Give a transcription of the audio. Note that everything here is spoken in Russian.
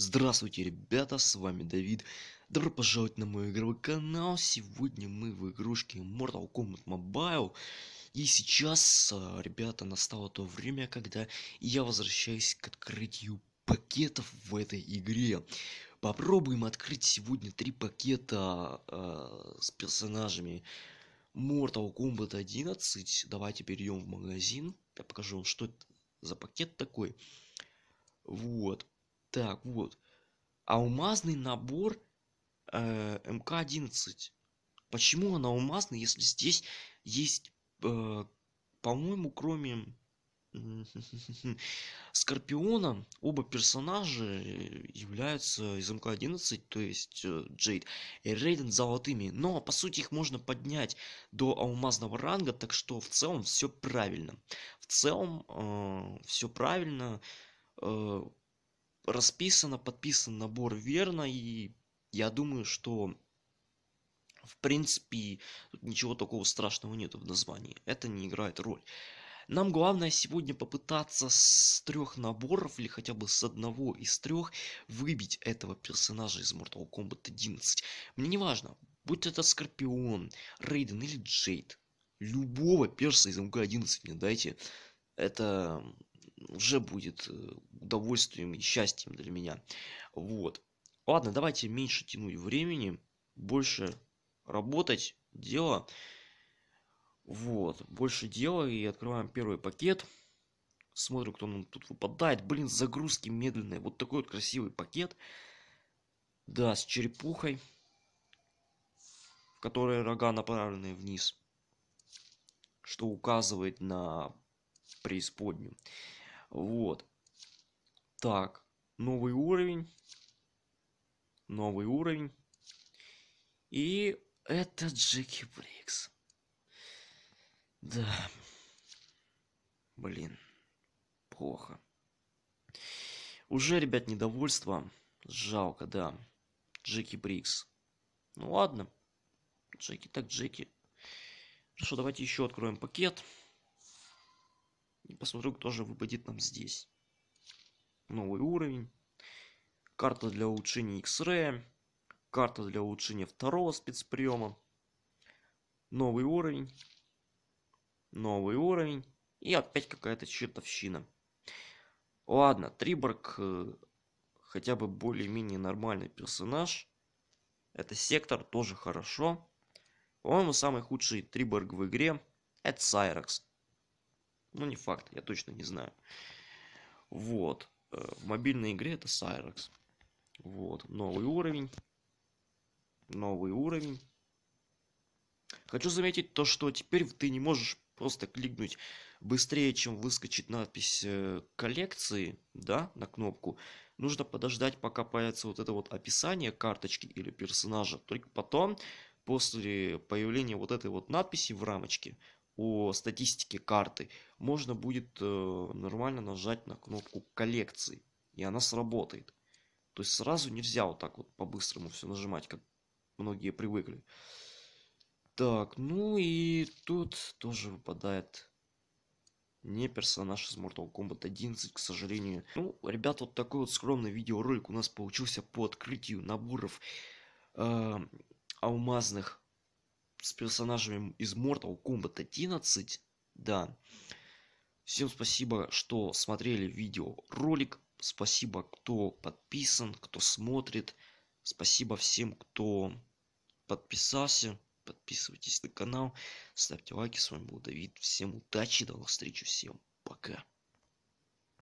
Здравствуйте, ребята, с вами Давид. Добро пожаловать на мой игровой канал. Сегодня мы в игрушке Mortal Kombat Mobile. И сейчас, а, ребята, настало то время, когда я возвращаюсь к открытию пакетов в этой игре. Попробуем открыть сегодня три пакета э, с персонажами Mortal Kombat 11. Давайте перейдем в магазин. Я покажу вам, что это за пакет такой. Вот. Так, вот. Алмазный набор э, МК-11. Почему он алмазный, если здесь есть, э, по-моему, кроме Скорпиона, оба персонажа являются из МК-11, то есть э, Джейд и Рейден золотыми, но по сути их можно поднять до алмазного ранга, так что в целом все правильно. В целом э, все правильно, э, расписано, подписан набор верно, и я думаю, что в принципе тут ничего такого страшного нету в названии. Это не играет роль. Нам главное сегодня попытаться с трех наборов, или хотя бы с одного из трех, выбить этого персонажа из Mortal Kombat 11. Мне не важно, будь это Скорпион, Рейден или Джейд. Любого перса из МК-11 мне дайте. Это уже будет э, удовольствием и счастьем для меня. Вот. Ладно, давайте меньше тянуть времени, больше работать, дело. Вот, больше дела, и открываем первый пакет. смотрю, кто нам тут выпадает. Блин, загрузки медленные. Вот такой вот красивый пакет. Да, с черепухой, в которой рога направлены вниз, что указывает на преисподнюю. Вот. Так, новый уровень. Новый уровень. И это Джеки Брикс. Да. Блин. Плохо. Уже, ребят, недовольство. Жалко, да. Джеки Брикс. Ну ладно. Джеки так Джеки. Хорошо, давайте еще откроем пакет. И посмотрю, кто же выпадет нам здесь новый уровень, карта для улучшения X-Ray, карта для улучшения второго спецприема, новый уровень, новый уровень и опять какая-то чертовщина. Ладно, Триборг э, хотя бы более-менее нормальный персонаж. Это сектор тоже хорошо. По-моему, самый худший Триборг в игре это Сайрекс. Ну, не факт, я точно не знаю. Вот. Э, в мобильной игре это Сайрекс, Вот, новый уровень. Новый уровень. Хочу заметить то, что теперь ты не можешь просто кликнуть быстрее, чем выскочит надпись э, коллекции, да, на кнопку. Нужно подождать, пока появится вот это вот описание карточки или персонажа. Только потом, после появления вот этой вот надписи в рамочке, о статистике карты, можно будет э, нормально нажать на кнопку коллекции, и она сработает. То есть сразу нельзя вот так вот по-быстрому все нажимать, как многие привыкли. Так, ну и тут тоже выпадает не персонаж из Mortal Kombat 11, к сожалению. Ну, ребят, вот такой вот скромный видеоролик у нас получился по открытию наборов э, алмазных с персонажами из Mortal Kombat 11. Да. Всем спасибо, что смотрели видеоролик. Спасибо, кто подписан, кто смотрит. Спасибо всем, кто подписался. Подписывайтесь на канал, ставьте лайки. С вами был Давид. Всем удачи, до новых встреч, всем пока.